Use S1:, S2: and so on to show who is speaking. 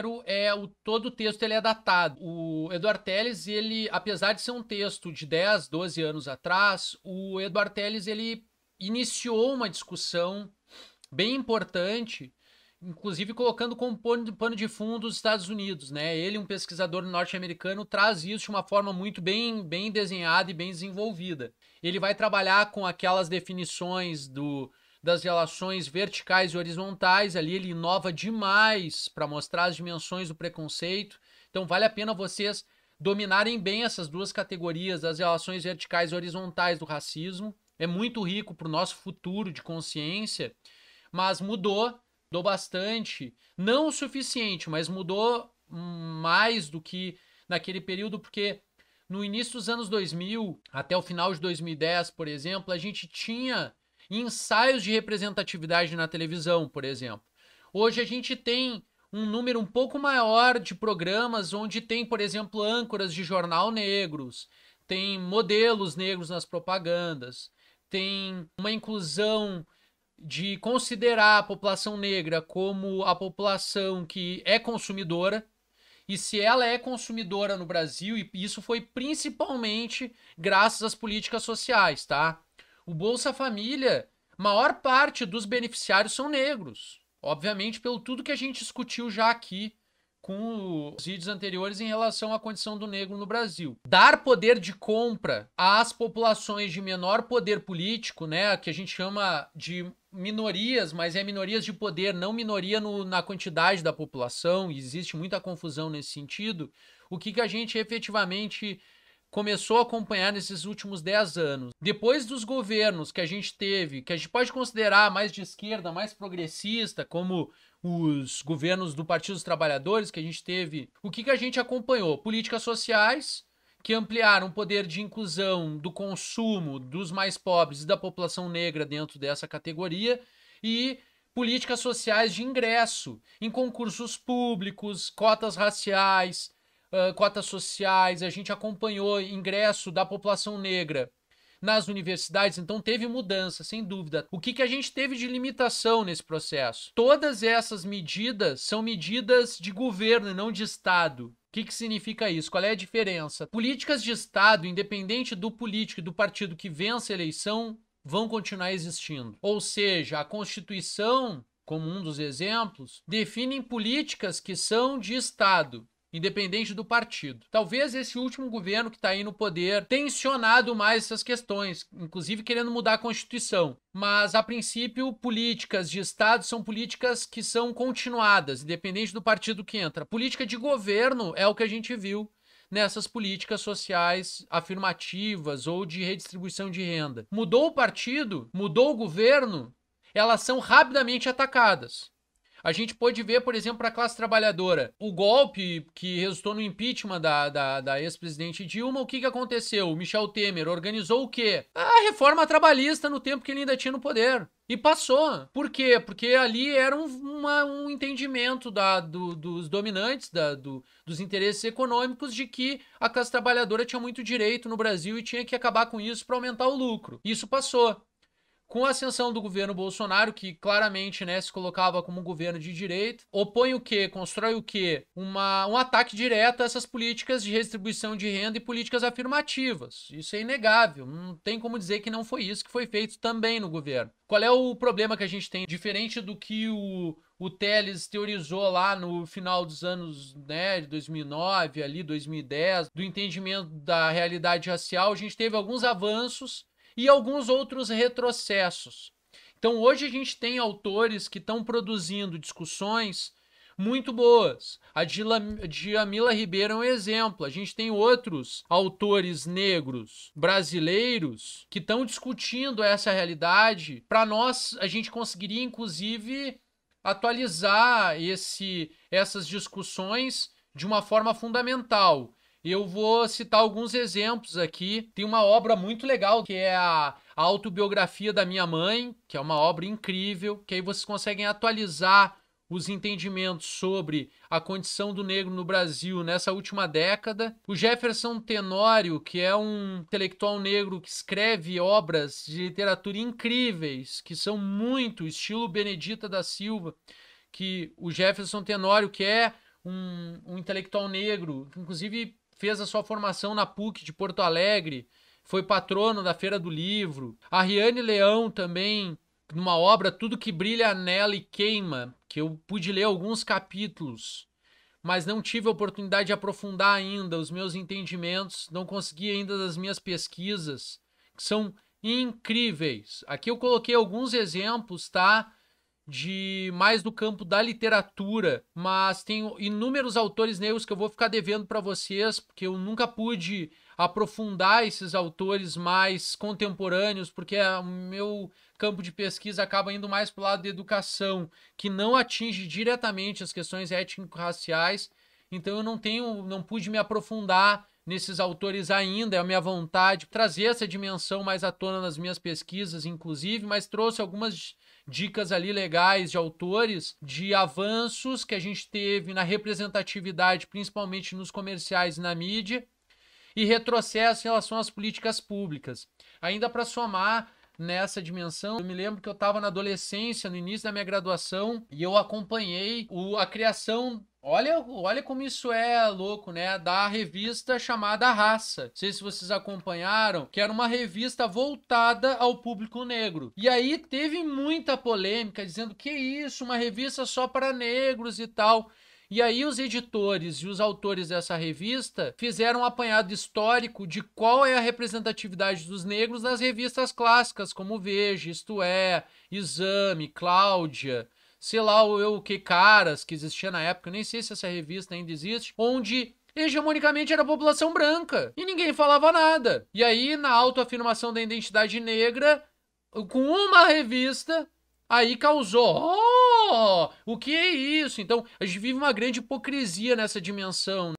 S1: primeiro é o todo o texto ele é datado. O Eduardo Teles, ele, apesar de ser um texto de 10, 12 anos atrás, o Eduardo Teles ele iniciou uma discussão bem importante, inclusive colocando como pano de fundo os Estados Unidos, né? Ele, um pesquisador norte-americano, traz isso de uma forma muito bem, bem desenhada e bem desenvolvida. Ele vai trabalhar com aquelas definições do das relações verticais e horizontais. Ali ele inova demais para mostrar as dimensões do preconceito. Então vale a pena vocês dominarem bem essas duas categorias das relações verticais e horizontais do racismo. É muito rico para o nosso futuro de consciência, mas mudou, mudou bastante. Não o suficiente, mas mudou mais do que naquele período, porque no início dos anos 2000 até o final de 2010, por exemplo, a gente tinha ensaios de representatividade na televisão, por exemplo. Hoje a gente tem um número um pouco maior de programas onde tem, por exemplo, âncoras de jornal negros, tem modelos negros nas propagandas, tem uma inclusão de considerar a população negra como a população que é consumidora. E se ela é consumidora no Brasil, e isso foi principalmente graças às políticas sociais, tá? O Bolsa Família, maior parte dos beneficiários são negros. Obviamente, pelo tudo que a gente discutiu já aqui com os vídeos anteriores em relação à condição do negro no Brasil. Dar poder de compra às populações de menor poder político, né, que a gente chama de minorias, mas é minorias de poder, não minoria no, na quantidade da população, existe muita confusão nesse sentido. O que, que a gente efetivamente começou a acompanhar nesses últimos 10 anos. Depois dos governos que a gente teve, que a gente pode considerar mais de esquerda, mais progressista, como os governos do Partido dos Trabalhadores que a gente teve, o que, que a gente acompanhou? Políticas sociais que ampliaram o poder de inclusão do consumo dos mais pobres e da população negra dentro dessa categoria e políticas sociais de ingresso em concursos públicos, cotas raciais, cotas sociais, a gente acompanhou ingresso da população negra nas universidades, então teve mudança, sem dúvida. O que, que a gente teve de limitação nesse processo? Todas essas medidas são medidas de governo e não de Estado. O que, que significa isso? Qual é a diferença? Políticas de Estado, independente do político e do partido que vence a eleição, vão continuar existindo. Ou seja, a Constituição, como um dos exemplos, define políticas que são de Estado independente do partido. Talvez esse último governo que está aí no poder tensionado mais essas questões, inclusive querendo mudar a Constituição. Mas, a princípio, políticas de Estado são políticas que são continuadas, independente do partido que entra. Política de governo é o que a gente viu nessas políticas sociais afirmativas ou de redistribuição de renda. Mudou o partido, mudou o governo, elas são rapidamente atacadas. A gente pode ver, por exemplo, para a classe trabalhadora, o golpe que resultou no impeachment da, da, da ex-presidente Dilma, o que, que aconteceu? O Michel Temer organizou o quê? A reforma trabalhista no tempo que ele ainda tinha no poder. E passou. Por quê? Porque ali era um, uma, um entendimento da, do, dos dominantes, da, do, dos interesses econômicos, de que a classe trabalhadora tinha muito direito no Brasil e tinha que acabar com isso para aumentar o lucro. Isso passou. Com a ascensão do governo Bolsonaro, que claramente né, se colocava como um governo de direito, opõe o que? Constrói o que? Um ataque direto a essas políticas de redistribuição de renda e políticas afirmativas. Isso é inegável. Não tem como dizer que não foi isso que foi feito também no governo. Qual é o problema que a gente tem? Diferente do que o, o Teles teorizou lá no final dos anos né, de 2009, ali 2010, do entendimento da realidade racial, a gente teve alguns avanços e alguns outros retrocessos. Então hoje a gente tem autores que estão produzindo discussões muito boas. A Djamila Ribeiro é um exemplo. A gente tem outros autores negros brasileiros que estão discutindo essa realidade. Para nós, a gente conseguiria, inclusive, atualizar esse, essas discussões de uma forma fundamental eu vou citar alguns exemplos aqui. Tem uma obra muito legal que é a Autobiografia da Minha Mãe, que é uma obra incrível, que aí vocês conseguem atualizar os entendimentos sobre a condição do negro no Brasil nessa última década. O Jefferson Tenório, que é um intelectual negro que escreve obras de literatura incríveis, que são muito estilo Benedita da Silva, que o Jefferson Tenório, que é um, um intelectual negro, inclusive fez a sua formação na PUC de Porto Alegre, foi patrono da Feira do Livro. A Riane Leão também, numa obra Tudo que Brilha Nela e Queima, que eu pude ler alguns capítulos, mas não tive a oportunidade de aprofundar ainda os meus entendimentos, não consegui ainda das minhas pesquisas, que são incríveis. Aqui eu coloquei alguns exemplos, tá? de mais do campo da literatura, mas tem inúmeros autores negros que eu vou ficar devendo para vocês, porque eu nunca pude aprofundar esses autores mais contemporâneos, porque é o meu campo de pesquisa acaba indo mais para o lado da educação, que não atinge diretamente as questões étnico-raciais, então eu não tenho, não pude me aprofundar nesses autores ainda, é a minha vontade trazer essa dimensão mais à tona nas minhas pesquisas, inclusive, mas trouxe algumas dicas ali legais de autores de avanços que a gente teve na representatividade, principalmente nos comerciais e na mídia, e retrocesso em relação às políticas públicas. Ainda para somar nessa dimensão. Eu me lembro que eu estava na adolescência, no início da minha graduação, e eu acompanhei o, a criação Olha, olha como isso é louco, né? Da revista chamada Raça. Não sei se vocês acompanharam, que era uma revista voltada ao público negro. E aí teve muita polêmica dizendo que isso, uma revista só para negros e tal. E aí os editores e os autores dessa revista fizeram um apanhado histórico de qual é a representatividade dos negros nas revistas clássicas, como Veja, Isto É, Exame, Cláudia sei lá eu, o que caras que existia na época, nem sei se essa revista ainda existe, onde hegemonicamente era a população branca e ninguém falava nada. E aí, na autoafirmação da identidade negra, com uma revista, aí causou. Oh, o que é isso? Então, a gente vive uma grande hipocrisia nessa dimensão. Né?